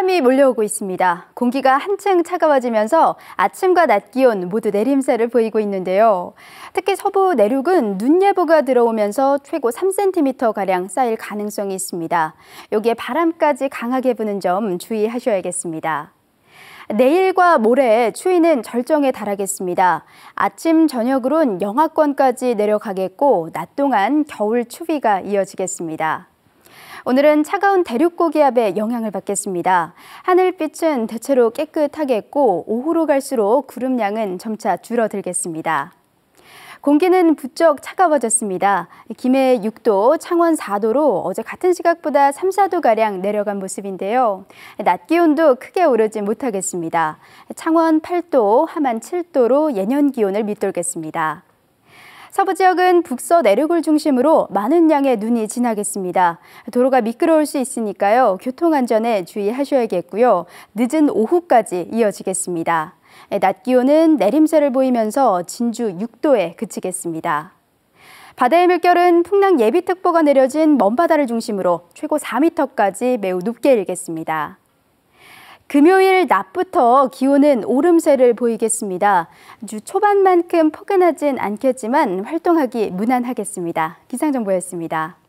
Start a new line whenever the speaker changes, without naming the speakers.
찬바람이 몰려오고 있습니다. 공기가 한층 차가워지면서 아침과 낮 기온 모두 내림세를 보이고 있는데요. 특히 서부 내륙은 눈 예보가 들어오면서 최고 3cm가량 쌓일 가능성이 있습니다. 여기에 바람까지 강하게 부는 점 주의하셔야겠습니다. 내일과 모레 추위는 절정에 달하겠습니다. 아침 저녁으론 영하권까지 내려가겠고 낮 동안 겨울 추위가 이어지겠습니다. 오늘은 차가운 대륙 고기압의 영향을 받겠습니다. 하늘빛은 대체로 깨끗하겠고 오후로 갈수록 구름량은 점차 줄어들겠습니다. 공기는 부쩍 차가워졌습니다. 김해 6도, 창원 4도로 어제 같은 시각보다 3, 4도가량 내려간 모습인데요. 낮 기온도 크게 오르지 못하겠습니다. 창원 8도, 함안 7도로 예년 기온을 밑돌겠습니다. 서부 지역은 북서 내륙을 중심으로 많은 양의 눈이 지나겠습니다. 도로가 미끄러울 수 있으니까요. 교통안전에 주의하셔야겠고요. 늦은 오후까지 이어지겠습니다. 예, 낮 기온은 내림세를 보이면서 진주 6도에 그치겠습니다. 바다의 물결은 풍랑 예비특보가 내려진 먼바다를 중심으로 최고 4m까지 매우 높게 일겠습니다. 금요일 낮부터 기온은 오름세를 보이겠습니다. 주 초반만큼 포근하진 않겠지만 활동하기 무난하겠습니다. 기상정보였습니다.